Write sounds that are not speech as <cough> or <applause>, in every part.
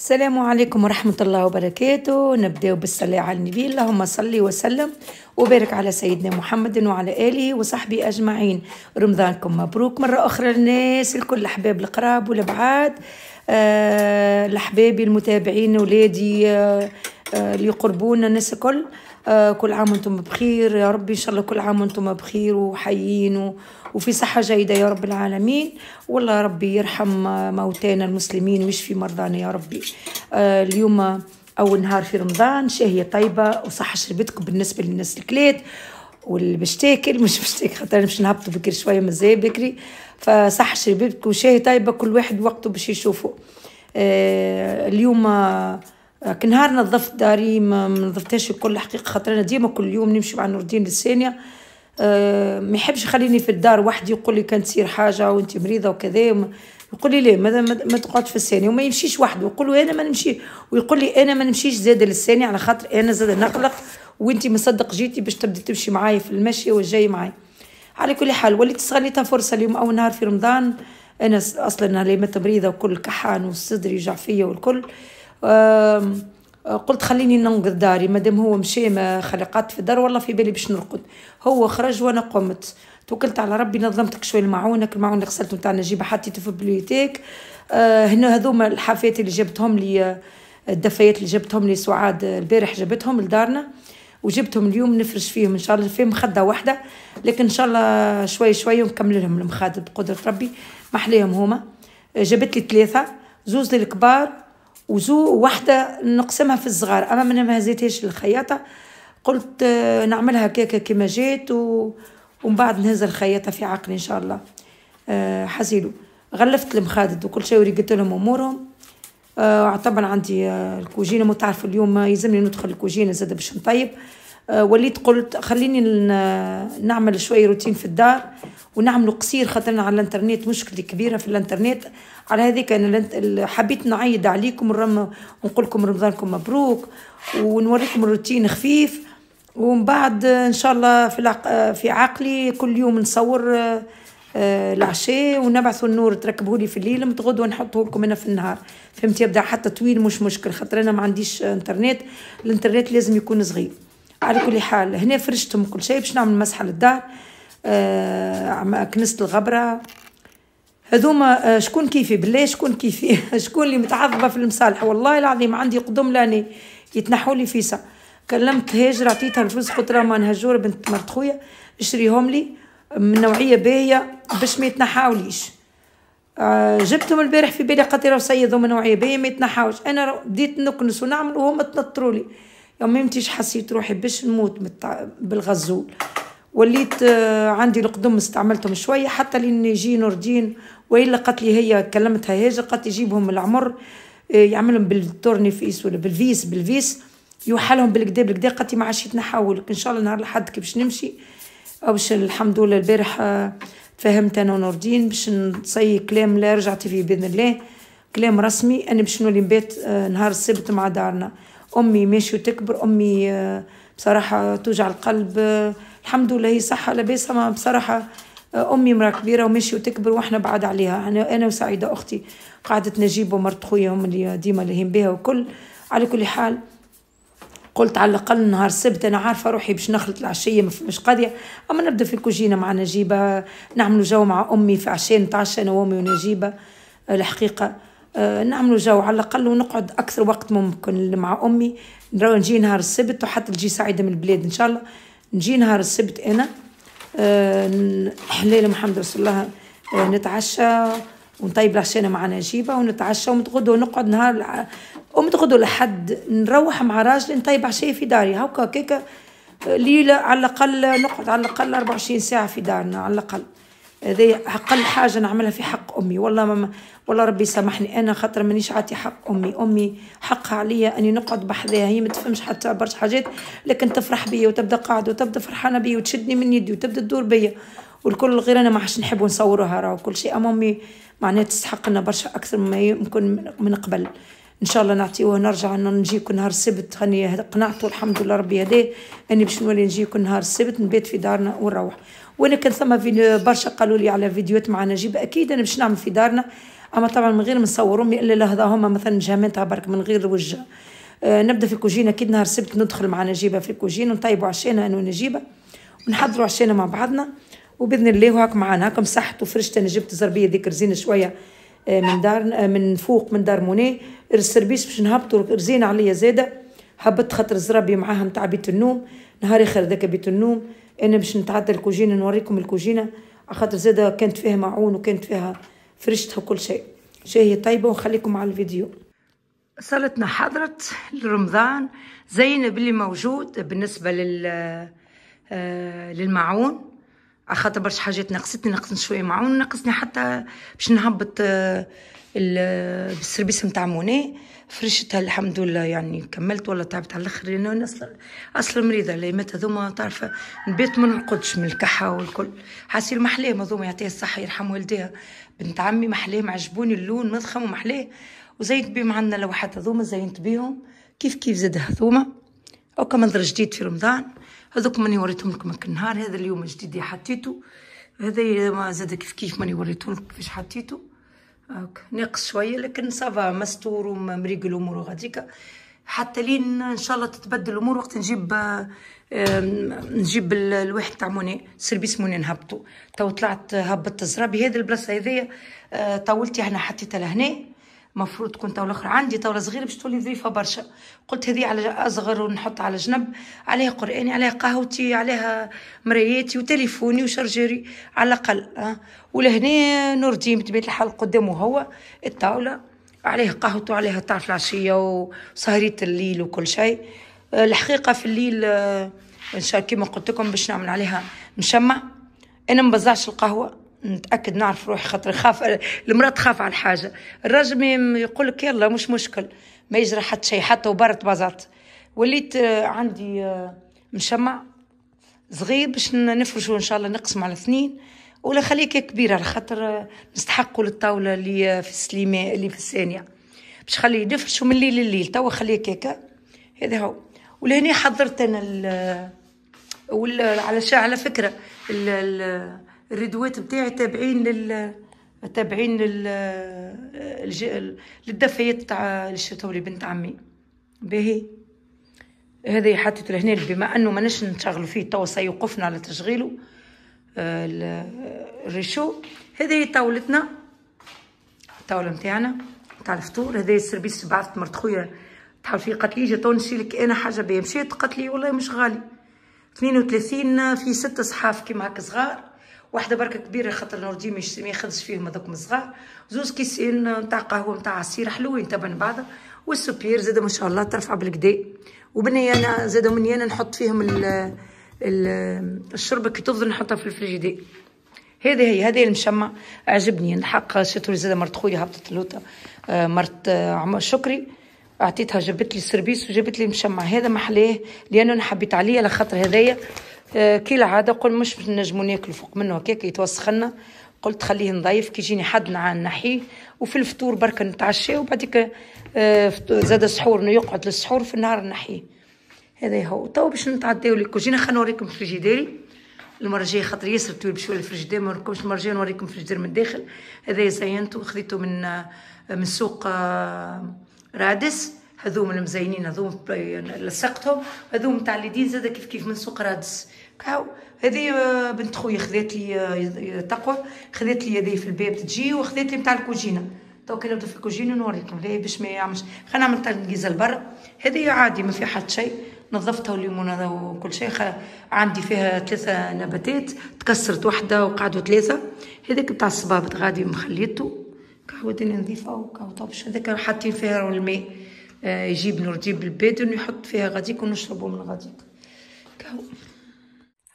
السلام عليكم ورحمة الله وبركاته نبدأ بالصلاة على النبي اللهم صلي وسلم وبارك على سيدنا محمد وعلى آله وصحبه أجمعين رمضانكم مبروك مرة أخرى للناس الكل أحباب القراب والبعاد أه الأحباب المتابعين أولادي أه, آه، اللي يقربونا الناس الكل آه، كل عام وانتم بخير يا ربي ان شاء الله كل عام وانتم بخير وحيين وفي صحة جيدة يا رب العالمين والله ربي يرحم موتانا المسلمين ويشفي مرضانا يا ربي آه، اليوم أول نهار في رمضان شهية طيبة وصحة شربتكم بالنسبة للناس الكلات واللي باش تاكل مش باش تاكل خاطر باش نهبطوا بكري شويه مزايا بكري فصح شربتك شاهي طيبه كل واحد وقته باش يشوفه آه اليوم آه كنهار نهار نظفت داري ما نظفتهاش الكل حقيقه خاطر انا ديما كل يوم نمشي مع نور الدين للثانيه آه، ما يحبش يخليني في الدار وحدي يقول لي كان تصير حاجه وانت مريضه وكذا يقول لي ليه ما, ما تقعد في الثانيه وما يمشيش وحده ويقول له انا ما نمشي ويقول لي انا ما نمشيش زاد للثانيه على خاطر انا زاد نقلق وانت مصدق جيتي باش تبدي تمشي معايا في المشي والجاي معايا على كل حال وليت صغنيتها فرصه اليوم اول نهار في رمضان انا اصلا انا مريضه وكل كحان والصدر يوجع فيا والكل قلت خليني ننقذ داري مادام هو مشي ما خلقات في الدار والله في بالي باش نرقد هو خرج وانا قمت توكلت على ربي نظمتك شويه المعونك المعونه اللي غسلته نتاع نجيبه حطيته في بليوتيك آه هنا هذوما الحافات اللي جبتهم لي الدفايات اللي جبتهم لي سعاد البارح جبتهم لدارنا وجبتهم اليوم نفرش فيهم ان شاء الله في مخده واحده لكن ان شاء الله شوي شوي نكمل لهم المخاد بقدره ربي ما هما آه، جبت لي ثلاثه زوز للكبار وزو واحدة نقسمها في الصغار أما من ما هزيتهاش الخياطة قلت آه، نعملها كيكة كما جات و... ومن بعد نهز الخياطة في عقلي إن شاء الله أه غلفت المخادد وكل شيء وريقت لهم أمورهم أه طبعا عندي آه، الكوجينة مو تعرف اليوم آه، يلزمني ندخل الكوجينة زاد باش نطيب أه وليت قلت خليني نعمل شوية روتين في الدار ونعملوا قصير خاطرنا على الانترنت مشكله كبيره في الانترنت على هذيك انا حبيت نعيد عليكم الرم ونقول لكم رمضانكم مبروك ونوريكم الروتين خفيف ومن بعد ان شاء الله في في عقلي كل يوم نصور آه، آه، العشاء ونبعثوا النور تركبوا لي في الليل من غدوه لكم هنا في النهار فهمت يبدا حتى طويل مش مشكل خاطر انا ما عنديش انترنت الانترنت لازم يكون صغير على كل حال هنا فرشتهم كل شيء باش نعمل مسحه للدار آه، كنيسة الغبرة هذوما آه، شكون كيفي بالله شكون كيفي <laughs> شكون اللي متعذبه في المصالح والله العظيم عندي قدم لاني يتنحوا لي فيسا كلمت هاجر عطيتها الفلوس قلت لها ما هجور بنت مرت خويا اشريهم لي من نوعيه باهيه باش ما يتنحاوليش آه جبتهم البارح في بالي قطيره وسيد من نوعيه باهيه ما يتنحاوش انا بديت نكنس ونعمل وهم تنطروا لي يوم ميمتي حسيت روحي باش نموت بالغزول وليت آه، عندي القدم استعملتهم شوية حتى لين يجي نور الدين وإلا قالت لي هي كلمتها هاجة قالت يجيبهم العمر آه، يعملهم بالتورني فيس ولا بالفيس بالفيس يوحلهم بالكدا بالكدا قالت لي ما عادش نحاول إن شاء الله نهار الأحد كي باش نمشي أو باش الحمد لله البارح فهمت أنا ونور الدين باش نصي كلام لا رجعت فيه بإذن الله كلام رسمي أنا باش نولي نبات آه، نهار السبت مع دارنا أمي ماشي وتكبر أمي بصراحة توجع القلب الحمد لله هي صحة لاباسة ما بصراحة آه، امي مرا كبيره وماشيه وتكبر واحنا بعاد عليها انا انا وسعيده اختي قعدت نجيب ومرت خويا هم اللي ديما لهين بها وكل على كل حال قلت على الاقل نهار السبت انا عارفه روحي باش نخلط العشيه مش قاضيه اما نبدا في الكوجينه مع نجيبه نعملوا جو مع امي في عشان نتعشى انا وامي ونجيبه آه، الحقيقه آه، نعملوا جو على الاقل ونقعد اكثر وقت ممكن مع امي نجي نهار السبت وحتى تجي سعيده من البلاد ان شاء الله نجي نهار السبت انا آه، حلال محمد رسول الله آه، نتعشى ونطيب العشانه مع نجيبه ونتعشى ومتغدو نقعد نهار ومتغدو لحد نروح مع راجلي نطيب عشيه في داري هاكا كيكه آه، ليله على الاقل نقعد على الاقل 24 ساعه في دارنا على الاقل هذايا اقل حاجه نعملها في حق امي والله ماما والله ربي سامحني انا خاطر مانيش عاطي حق امي امي حقها عليا اني نقعد بحذاها هي ما تفهمش حتى برشا حاجات لكن تفرح بيا وتبدا قاعده وتبدا فرحانه بيا وتشدني من يدي وتبدا تدور بيا والكل غير انا ما عادش نحب نصورها راه كل شيء اما امي معناها تستحق لنا برشا اكثر مما يمكن من قبل ان شاء الله نعطيوه نرجع انه نجيكم نهار السبت هاني قنعتو الحمد لله ربي هداه اني باش نولي نجيكم نهار السبت نبيت في دارنا ونروح وانا كان ثم في برشا قالوا لي على فيديوهات مع نجيب اكيد انا باش نعمل في دارنا اما طبعا من غير ما نصورهم الا لهذا هما مثلا جامنتها برك من غير وجه آه نبدا في الكوجين اكيد نهار السبت ندخل مع نجيبه في الكوجين ونطيبوا عشينا انا ونجيبه ونحضروا عشينا مع بعضنا وباذن الله هاك معانا هاك مسحت وفرشت انا جبت زربيه ذيك رزينه شويه من دار من فوق من دار موني السربيس باش نهبطوا رزينا عليا زاده حبت خاطر زرابي معاها نتاع بيت النوم نهار اخر ذاك بيت النوم انا باش نتعدى الكوجينه نوريكم الكوجينه خاطر زاده كانت فيها معون وكانت فيها فرشتها وكل شيء شاهي طيبه ونخليكم على الفيديو صلتنا حضرت لرمضان زينا باللي موجود بالنسبه لل آه، للمعون خاطر برشا حاجات نقصتني نقصني شويه معون نقصني حتى باش نهبط آه، السربيس نتاع موني فرشتها الحمد لله يعني كملت ولا تعبت على الاخر لان انا اصلا اصلا مريضه مات هذوما تعرف نبيت ما نرقدش من الكحه والكل حاسير محلاه هذوما يعطيها الصحه يرحم والديها بنت عمي محلاه معجبوني اللون مضخم ومحليه وزينت بهم عندنا لوحات هذوما زينت بيهم كيف كيف زاد هذوما او كمنظر جديد في رمضان هذوك ماني وريتهم لكم النهار هذا اليوم الجديد حطيته هذا ما زاد كيف كيف ماني وريتهم لكم كيفاش حطيته هاك ناقص شويه لكن سافا مستور ومريق الامور غاديكا حتى لين ان شاء الله تتبدل الامور وقت نجيب نجيب الواحد تاع موني سيرفيس موني نهبطو تو طلعت هبطت الزرابي هذه البلاصه هذيا آه، طولتي هنا حطيتها لهنا مفروض تكون طاوله اخرى عندي طاوله صغيره باش تولي نظيفة برشا قلت هذه على اصغر ونحط على جنب عليها قراني عليها قهوتي عليها مراياتي وتليفوني وشرجري على الاقل أه؟ ولهنا نور بطبيعه الحال قدامه هو الطاوله عليها قهوته عليها تعرف العشيه وسهريه الليل وكل شيء آه، الحقيقه في الليل آه، ان شاء كيما قلت لكم باش نعمل عليها مشمع انا ما بزعش القهوه نتاكد نعرف روحي خاطر خاف المراه تخاف على الحاجه الراجل يقول لك يلا مش مشكل ما يجرى حتى شيء حتى وبرت بازات وليت آه، عندي آه، مشمع صغير باش نفرشه ان شاء الله نقسم على اثنين ولا خليك كبيره على خاطر آه، نستحقوا للطاوله اللي في السليمه اللي في الثانيه باش خليه نفرشه من الليل لليل توا خليه هكا هذا هو ولهنا حضرت انا ال وعلى على على فكره ال الردوات بتاعي تابعين لل تابعين لل الج... للدفايات تاع اللي لبنت عمي باهي هذا حطيت لهنا بما انه ماناش نشغلوا فيه توا سيوقفنا على تشغيله آه، الريشو هذه هي طاولتنا الطاولة نتاعنا تاع الفطور هذا السربيس بعثت مرت خويا تحل فيه قالت لي جا تو نشيلك انا حاجة باهي مشيت قالت لي والله مش غالي 32 في ست صحاف كيما هكا صغار واحده بركه كبيره خاطر نور الدين ما ياخذش فيهم هذوك الصغار زوز كيسين نتاع قهوه نتاع عصير حلوين تبع بعض والسوبير زادهم ما شاء الله ترفع بالكدا وبني انا زادهم مني انا نحط فيهم ال ال الشربه كي تفضل نحطها في الفريجيدير هذه هي هذه المشمع عجبني الحق شتو زاد مرت خويا هبطت اللوطه آه، مرت آه، عمر شكري اعطيتها جبت لي السربيس وجبت لي المشمع هذا محليه لانه انا حبيت عليه على خاطر هذايا آه، كي العاده قل مش نجمو ناكلو فوق منه هكاك يتوسخ لنا قلت خليه نضيف كي يجيني حد نعان نحيه وفي الفطور برك نتعشى وبعديك آه، زاد السحور يقعد للسحور في النهار نحيه هذا هو تو باش نتعداو جينا خلينا نوريكم فريجيديري المره الجايه خاطر ياسر طويل بشويه الفريجيدير ما نوريكمش المره الجايه نوريكم الفريجيدير من الداخل هذا زينتو خديتو من آه، من سوق رادس هذوما المزينين هذوما لصقتهم هذوما تاع اليدين زاد كيف كيف من سوق رادس كاو هذه آه، بنت خويا خذات لي آه، تقوى خذات لي هذه في الباب تجي وخذات لي نتاع الكوجينه دوك نبدا في الكوجينه نوريكم لا باش ما يعملش خلينا نعمل تنقيزه لبرا هذه عادي ما في حد شيء نظفتها والليمون وكل شيء عندي فيها ثلاثه نباتات تكسرت وحده وقعدوا ثلاثه هذاك بتاع الصبابط غادي مخليته قهوه نظيفه وكاو طبش هذاك حاطين فيها الماء آه، يجيب نور يجيب البيدن ويحط فيها غاديك ونشربو من غاديك كهو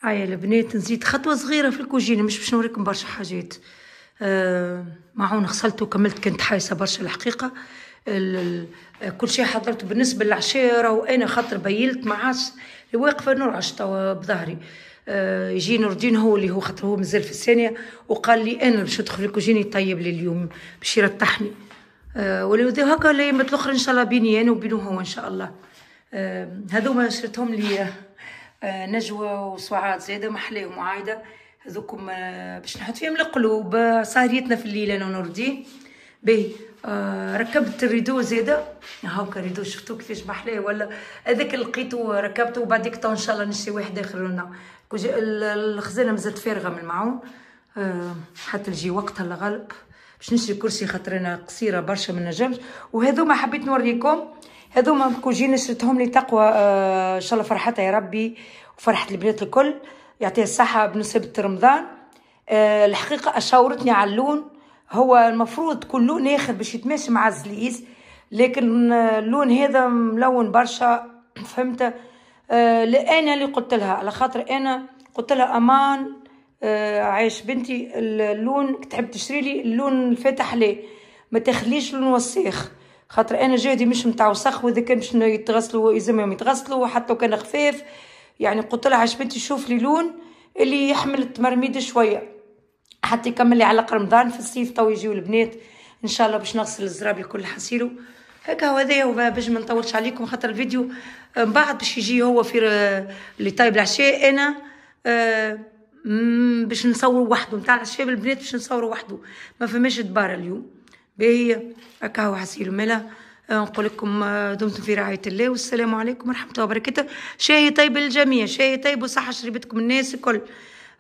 هاي البنات نزيد خطوه صغيره في الكوجينه مش باش نوريكم برشا حاجات آه، معون غسلته وكملت كنت حايسه برشا الحقيقه آه، كل شيء حضرته بالنسبه للعشاء وانا خاطر بيلت ما عادش واقفه نرعش توا بظهري يجي نور الدين هو اللي هو خاطر هو مازال في الثانيه وقال لي انا باش ندخل الكوجيني يطيب لي اليوم باش يرتحني آه، ولو ذي هكا لي متلخر ان شاء الله بيني انا وبينه هو ان شاء الله آه، هذو ما شريتهم لي آه، نجوى وسعاد زاده محلي ومعايده هذوكم باش نحط فيهم القلوب سهريتنا في الليل انا ونور باهي ركبت الريدو زاده هاكا الريدو شفتو كيفاش محلاه ولا هذاك لقيتو ركبته وبعديك تو ان شاء الله نشري واحد اخر لنا الخزانه مازالت فارغه من المعون حتى يجي وقتها الغلب باش نشري كرسي خاطر انا قصيره برشا ما نجمش وهذوما حبيت نوريكم هذوما كوجين شريتهم لي تقوى آه، ان شاء الله فرحتها يا ربي وفرحه البنات الكل يعطيها الصحه بنسبه رمضان أه الحقيقه اشاورتني على اللون هو المفروض كل لون اخر باش يتماشى مع الزليز لكن آه، اللون هذا ملون برشا <clears throat> فهمت أه انا اللي قلت لها على خاطر انا قلت لها امان آه، عايش بنتي اللون تحب تشري لي اللون الفاتح لي ما تخليش لون وسخ خاطر انا جهدي مش نتاع وسخ واذا كان باش يتغسلوا يلزمهم يتغسلوا وحتى لو كان خفيف يعني قلت لها عايش بنتي شوف لي لون اللي يحمل التمرميد شويه حتى يكمل لي على رمضان في الصيف تو يجيو البنات ان شاء الله باش نغسل الزراب الكل حسيلو هكا هذايا باش ما نطولش عليكم خاطر الفيديو من بعد باش يجي هو في اللي طايب العشاء انا أه باش نصور وحده نتاع الشباب البنات باش نصوروا وحده ما فماش دبار اليوم باهي هكا هو حسيلو مالا آه، نقول لكم آه، دمتم في رعاية الله والسلام عليكم ورحمة الله وبركاته شاهي طيب للجميع شاهي طيب وصحة شربتكم الناس الكل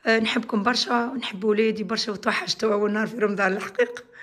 آه، نحبكم برشا ونحب ولادي برشا وتوحشتوا أول نهار في رمضان الحقيقة